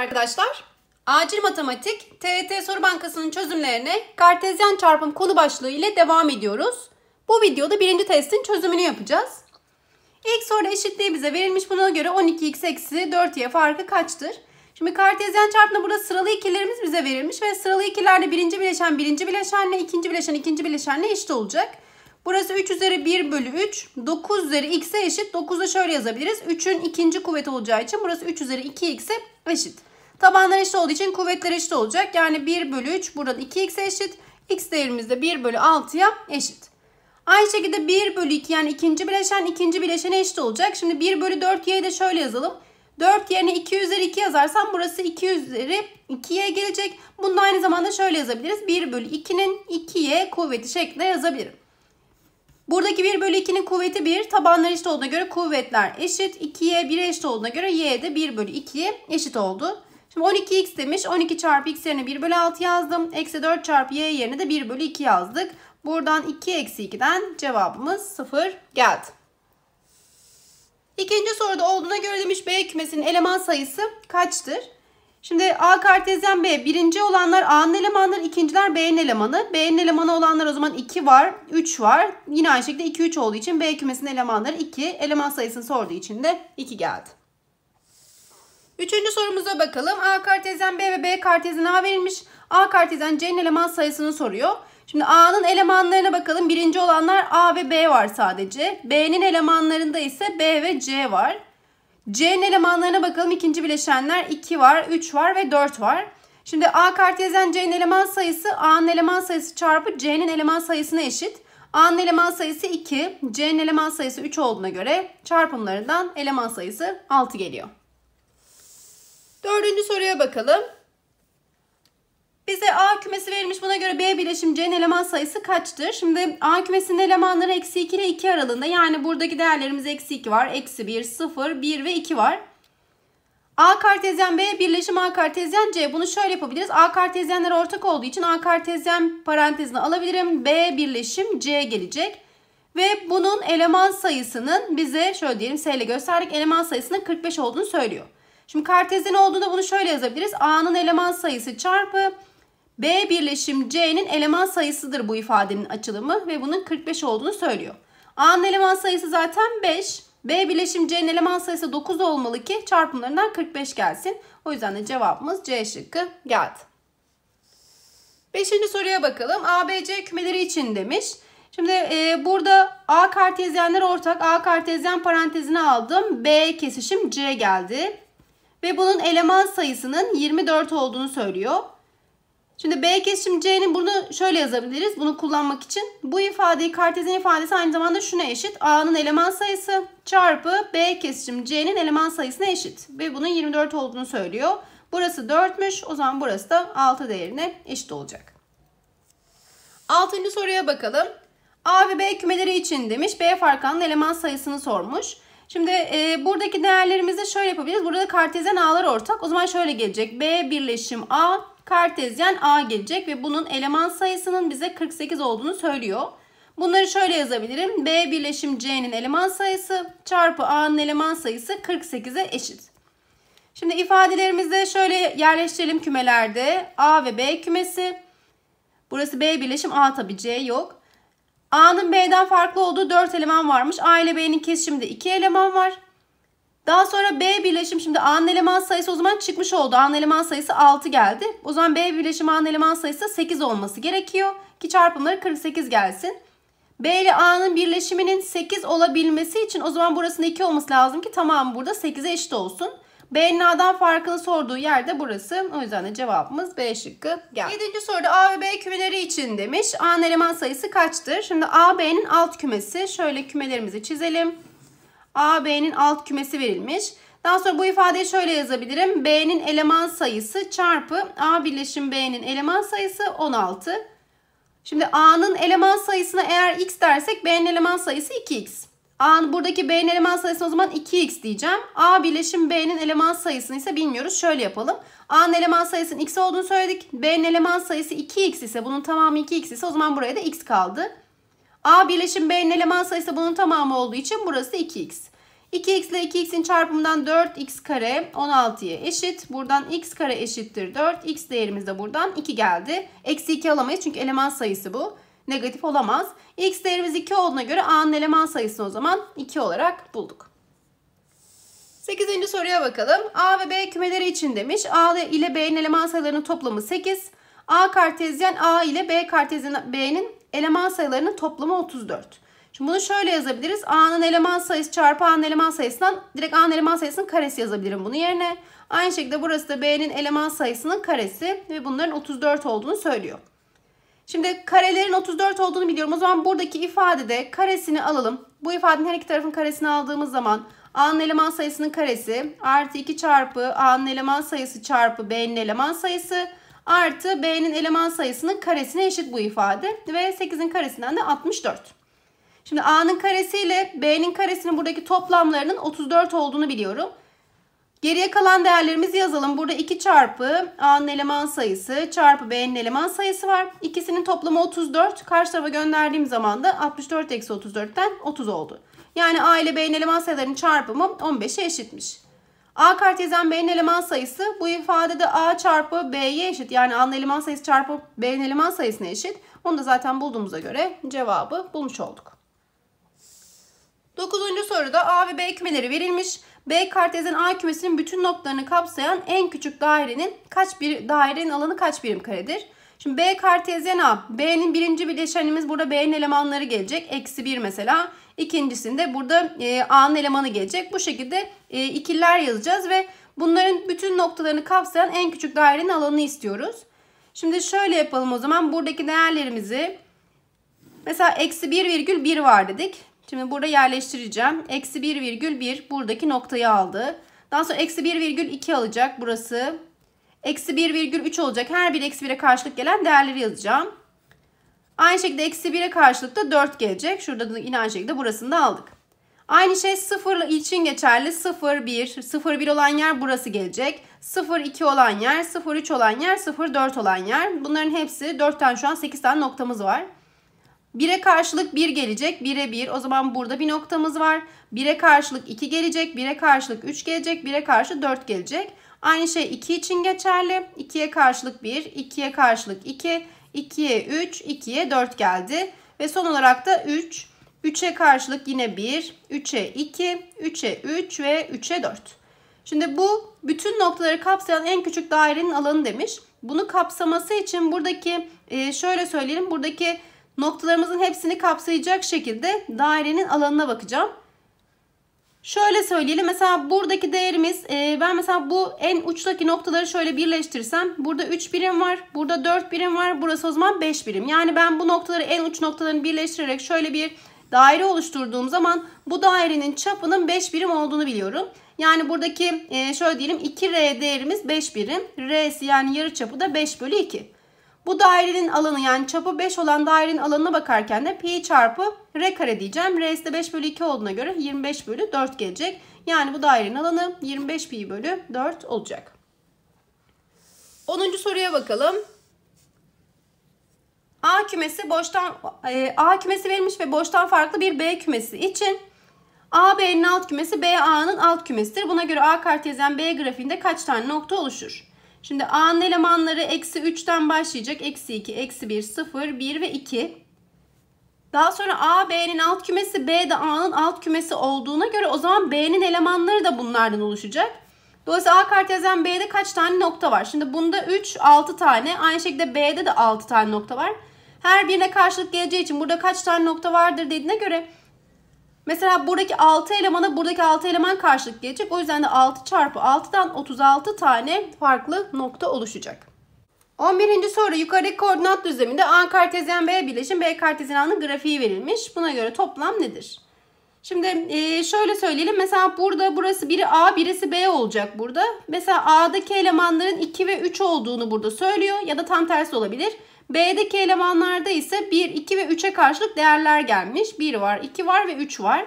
arkadaşlar. Acil Matematik TET Soru Bankası'nın çözümlerine kartezyen çarpım konu başlığı ile devam ediyoruz. Bu videoda birinci testin çözümünü yapacağız. İlk soruda eşitliği bize verilmiş. Buna göre 12x eksi 4y farkı kaçtır? Şimdi kartezyen çarpımda burada sıralı ikilerimiz bize verilmiş ve sıralı ikilerde birinci bileşen birinci bileşenle, ikinci bileşen ikinci bileşenle eşit olacak. Burası 3 üzeri 1 bölü 3, 9 üzeri x'e eşit. 9'da şöyle yazabiliriz. 3'ün ikinci kuvveti olacağı için burası 3 üzeri 2x'e eşit. Tabanlar eşit olduğu için kuvvetler eşit olacak. Yani 1 bölü 3 buradan 2x eşit. X değerimizde 1 bölü 6'ya eşit. Aynı şekilde 1 bölü 2 yani ikinci bileşen ikinci bileşene eşit olacak. Şimdi 1 bölü 4y'yi de şöyle yazalım. 4 yerine 2 üzeri 2 yazarsam burası 2 üzeri 2'ye gelecek. Bunu da aynı zamanda şöyle yazabiliriz. 1 bölü 2'nin 2'ye kuvveti şeklinde yazabilirim. Buradaki 1 bölü 2'nin kuvveti 1. Tabanlar eşit olduğuna göre kuvvetler eşit. 2'ye 1 eşit olduğuna göre y de 1 bölü 2'ye eşit oldu. Şimdi 12x demiş. 12 çarpı x yerine 1 bölü 6 yazdım. Eksi 4 çarpı y yerine de 1 bölü 2 yazdık. Buradan 2 eksi 2'den cevabımız 0 geldi. İkinci soruda olduğuna göre demiş B kümesinin eleman sayısı kaçtır? Şimdi A kartezyen B birinci olanlar A'nın elemanları, ikinciler B'nin elemanı. B'nin elemanı olanlar o zaman 2 var, 3 var. Yine aynı şekilde 2, 3 olduğu için B kümesinin elemanları 2. Eleman sayısını sorduğu için de 2 geldi. Üçüncü sorumuza bakalım. A kartezyen B ve B kartezyen A verilmiş. A kartezyen C'nin eleman sayısını soruyor. Şimdi A'nın elemanlarına bakalım. Birinci olanlar A ve B var sadece. B'nin elemanlarında ise B ve C var. C'nin elemanlarına bakalım. İkinci bileşenler 2 var, 3 var ve 4 var. Şimdi A kartezyen C'nin eleman sayısı A'nın eleman sayısı çarpı C'nin eleman sayısına eşit. A'nın eleman sayısı 2, C'nin eleman sayısı 3 olduğuna göre çarpımlarından eleman sayısı 6 geliyor. Dördüncü soruya bakalım. Bize A kümesi verilmiş. Buna göre B bileşim C'nin eleman sayısı kaçtır? Şimdi A kümesinin elemanları eksi 2 ile 2 aralığında. Yani buradaki değerlerimiz eksi 2 var. Eksi 1, 0, 1 ve 2 var. A kartezyen B birleşim A kartezyen C. Bunu şöyle yapabiliriz. A kartezyenler ortak olduğu için A kartezyen parantezine alabilirim. B birleşim C gelecek. Ve bunun eleman sayısının bize şöyle diyelim S ile gösterdik. Eleman sayısının 45 olduğunu söylüyor. Şimdi kartezin olduğunda bunu şöyle yazabiliriz. A'nın eleman sayısı çarpı B birleşim C'nin eleman sayısıdır bu ifadenin açılımı ve bunun 45 olduğunu söylüyor. A'nın eleman sayısı zaten 5. B birleşim C'nin eleman sayısı 9 olmalı ki çarpımlarından 45 gelsin. O yüzden de cevabımız C şıkkı geldi. Beşinci soruya bakalım. ABC kümeleri için demiş. Şimdi e, burada A kartezyenler ortak. A kartezyen parantezine aldım. B kesişim C geldi ve bunun eleman sayısının 24 olduğunu söylüyor. Şimdi B kesişim C'nin bunu şöyle yazabiliriz. Bunu kullanmak için. Bu ifadeyi kartezyen ifadesi aynı zamanda şuna eşit. A'nın eleman sayısı çarpı B kesişim C'nin eleman sayısına eşit. Ve bunun 24 olduğunu söylüyor. Burası 4'müş. O zaman burası da 6 değerine eşit olacak. 6. soruya bakalım. A ve B kümeleri için demiş. B farkanın eleman sayısını sormuş. Şimdi e, buradaki değerlerimizi şöyle yapabiliriz. Burada kartezyen a'lar ortak. O zaman şöyle gelecek. B birleşim a kartezyen a gelecek ve bunun eleman sayısının bize 48 olduğunu söylüyor. Bunları şöyle yazabilirim. B birleşim c'nin eleman sayısı çarpı a'nın eleman sayısı 48'e eşit. Şimdi ifadelerimizi şöyle yerleştirelim kümelerde. A ve B kümesi. Burası B birleşim A tabi C yok. A'nın B'den farklı olduğu 4 eleman varmış. A ile B'nin kesişiminde 2 eleman var. Daha sonra B birleşim şimdi A'nın eleman sayısı o zaman çıkmış oldu. A'nın eleman sayısı 6 geldi. O zaman B birleşim A'nın eleman sayısı 8 olması gerekiyor. Ki çarpımları 48 gelsin. B ile A'nın birleşiminin 8 olabilmesi için o zaman burasının 2 olması lazım ki tamam burada 8'e eşit olsun. BNA'dan farkını sorduğu yerde burası. O yüzden de cevabımız B şıkkı geldi. 7. soruda A ve B kümeleri için demiş. A'nın eleman sayısı kaçtır? Şimdi A, B'nin alt kümesi. Şöyle kümelerimizi çizelim. A, B'nin alt kümesi verilmiş. Daha sonra bu ifadeyi şöyle yazabilirim. B'nin eleman sayısı çarpı A birleşim B'nin eleman sayısı 16. Şimdi A'nın eleman sayısına eğer x dersek B'nin eleman sayısı 2x. A'nın buradaki B'nin eleman sayısını o zaman 2x diyeceğim. A birleşim B'nin eleman sayısını ise bilmiyoruz. Şöyle yapalım. A'nın eleman sayısının x olduğunu söyledik. B'nin eleman sayısı 2x ise bunun tamamı 2x ise o zaman buraya da x kaldı. A birleşim B'nin eleman sayısı bunun tamamı olduğu için burası 2x. 2x ile 2x'in çarpımından 4x kare 16'ya eşit. Buradan x kare eşittir 4. x değerimiz de buradan 2 geldi. Eksi 2 alamayız çünkü eleman sayısı bu negatif olamaz. X değerimiz 2 olduğuna göre A'nın eleman sayısını o zaman 2 olarak bulduk. 8. soruya bakalım. A ve B kümeleri için demiş. A ile B'nin eleman sayılarının toplamı 8. A kartezyen A ile B kartezyen B'nin eleman sayılarının toplamı 34. Şimdi bunu şöyle yazabiliriz. A'nın eleman sayısı çarpı A'nın eleman sayısından direkt A'nın eleman sayısının karesi yazabilirim bunun yerine. Aynı şekilde burası da B'nin eleman sayısının karesi ve bunların 34 olduğunu söylüyor. Şimdi karelerin 34 olduğunu biliyorum. O zaman buradaki ifadede karesini alalım. Bu ifadenin her iki tarafın karesini aldığımız zaman A'nın eleman sayısının karesi artı 2 çarpı A'nın eleman sayısı çarpı B'nin eleman sayısı artı B'nin eleman sayısının karesine eşit bu ifade. Ve 8'in karesinden de 64. Şimdi A'nın karesiyle B'nin karesinin buradaki toplamlarının 34 olduğunu biliyorum. Geriye kalan değerlerimizi yazalım. Burada 2 çarpı A'nın eleman sayısı çarpı B'nin eleman sayısı var. İkisinin toplamı 34. Karşı tarafa gönderdiğim zaman da 64 eksi 34'ten 30 oldu. Yani A ile B'nin eleman sayılarının çarpımı 15'e eşitmiş. A kartezyen B'nin eleman sayısı bu ifadede A çarpı B'ye eşit. Yani A'nın eleman sayısı çarpı B'nin eleman sayısına eşit. Onu da zaten bulduğumuza göre cevabı bulmuş olduk. 9. soruda A ve B kümeleri verilmiş. B kartezyen A kümesinin bütün noktalarını kapsayan en küçük dairenin kaç bir dairenin alanı kaç birim karedir? Şimdi B kartezyen A. B'nin birinci bileşenimiz burada B'nin elemanları gelecek. Eksi 1 mesela. İkincisinde burada e, A'nın elemanı gelecek. Bu şekilde e, ikiller yazacağız ve bunların bütün noktalarını kapsayan en küçük dairenin alanını istiyoruz. Şimdi şöyle yapalım o zaman. Buradaki değerlerimizi mesela eksi 1,1 var dedik. Şimdi burada yerleştireceğim. Eksi 1,1 buradaki noktayı aldı. Daha sonra eksi 1,2 alacak burası. Eksi 1,3 olacak. Her bir eksi 1'e karşılık gelen değerleri yazacağım. Aynı şekilde eksi 1'e karşılık da 4 gelecek. Şurada da yine aynı şekilde burasını da aldık. Aynı şey 0 için geçerli. 0, 1. 0, 1 olan yer burası gelecek. 0, 2 olan yer, 0, 3 olan yer, 0, 4 olan yer. Bunların hepsi 4 tane şu an 8 tane noktamız var. 1'e karşılık 1 gelecek. 1'e 1. O zaman burada bir noktamız var. 1'e karşılık 2 gelecek. 1'e karşılık 3 gelecek. 1'e karşı 4 gelecek. Aynı şey 2 için geçerli. 2'ye karşılık 1, 2'ye karşılık 2, 2'ye 3, 2'ye 4 geldi. Ve son olarak da 3. 3'e karşılık yine 1, 3'e 2, 3'e 3 ve 3'e 4. Şimdi bu bütün noktaları kapsayan en küçük dairenin alanı demiş. Bunu kapsaması için buradaki e, şöyle söyleyelim. Buradaki Noktalarımızın hepsini kapsayacak şekilde dairenin alanına bakacağım. Şöyle söyleyelim mesela buradaki değerimiz e, ben mesela bu en uçtaki noktaları şöyle birleştirsem burada 3 birim var burada 4 birim var burası o zaman 5 birim. Yani ben bu noktaları en uç noktalarını birleştirerek şöyle bir daire oluşturduğum zaman bu dairenin çapının 5 birim olduğunu biliyorum. Yani buradaki e, şöyle diyelim 2R değerimiz 5 birim. R'si yani yarı çapı da 5 bölü 2. Bu dairenin alanı yani çapı 5 olan dairenin alanına bakarken de pi çarpı r kare diyeceğim. R'si de 5 bölü 2 olduğuna göre 25 bölü 4 gelecek. Yani bu dairenin alanı 25 pi bölü 4 olacak. 10. soruya bakalım. A kümesi boştan e, A kümesi verilmiş ve boştan farklı bir B kümesi için A B'nin alt kümesi B A'nın alt kümesidir. Buna göre A kartezyen B grafiğinde kaç tane nokta oluşur? Şimdi A'nın elemanları eksi 3'ten başlayacak. Eksi 2, eksi 1, 0, 1 ve 2. Daha sonra A, B'nin alt kümesi, B de A'nın alt kümesi olduğuna göre o zaman B'nin elemanları da bunlardan oluşacak. Dolayısıyla A kartezyen B'de kaç tane nokta var? Şimdi bunda 3, 6 tane. Aynı şekilde B'de de 6 tane nokta var. Her birine karşılık geleceği için burada kaç tane nokta vardır dediğine göre Mesela buradaki 6 elemana buradaki 6 eleman karşılık gelecek. O yüzden de 6 çarpı 6'dan 36 tane farklı nokta oluşacak. 11. soru yukarıdaki koordinat düzleminde A kartezyen B birleşim B kartezyen A'nın grafiği verilmiş. Buna göre toplam nedir? Şimdi e, şöyle söyleyelim. Mesela burada burası biri A birisi B olacak burada. Mesela A'daki elemanların 2 ve 3 olduğunu burada söylüyor. Ya da tam tersi olabilir. B'deki elemanlarda ise 1, 2 ve 3'e karşılık değerler gelmiş. 1 var, 2 var ve 3 var.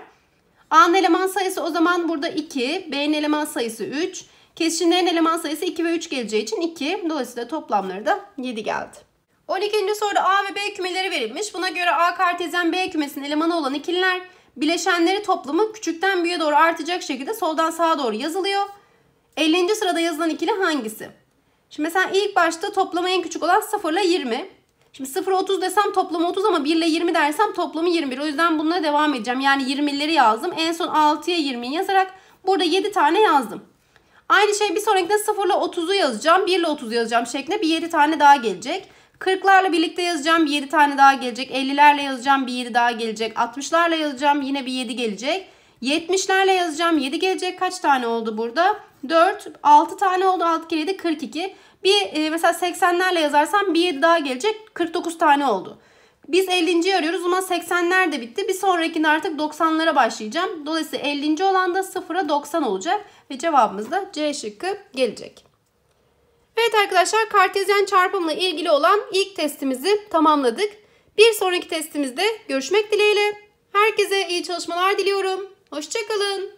A'nın eleman sayısı o zaman burada 2, B'nin eleman sayısı 3. Kesişimlerin eleman sayısı 2 ve 3 geleceği için 2. Dolayısıyla toplamları da 7 geldi. 12. soruda A ve B kümeleri verilmiş. Buna göre A kartezyen B kümesinin elemanı olan ikililer bileşenleri toplamı küçükten büyüğe doğru artacak şekilde soldan sağa doğru yazılıyor. 50. sırada yazılan ikili hangisi? Şimdi mesela ilk başta toplama en küçük olan 0 ile 20. Şimdi 0 30 desem toplamı 30 ama 1 ile 20 dersem toplamı 21. O yüzden bununla devam edeceğim. Yani 20'leri yazdım. En son 6'ya 20'yi yazarak burada 7 tane yazdım. Aynı şey bir sonrakinde 0 ile 30'u yazacağım. 1 ile 30'u yazacağım şeklinde bir 7 tane daha gelecek. 40'larla birlikte yazacağım bir 7 tane daha gelecek. 50'lerle yazacağım bir 7 daha gelecek. 60'larla yazacağım yine bir 7 gelecek. 70'lerle yazacağım. 7 gelecek kaç tane oldu burada? 4, 6 tane oldu. 6 kere 7 42. Bir e, mesela 80'lerle yazarsam bir 7 daha gelecek. 49 tane oldu. Biz 50. arıyoruz. O zaman 80'ler de bitti. Bir sonrakinde artık 90'lara başlayacağım. Dolayısıyla 50. olan da 0'a 90 olacak. Ve cevabımız da C şıkkı gelecek. Evet arkadaşlar kartezyen çarpımla ilgili olan ilk testimizi tamamladık. Bir sonraki testimizde görüşmek dileğiyle. Herkese iyi çalışmalar diliyorum. Hoşçakalın.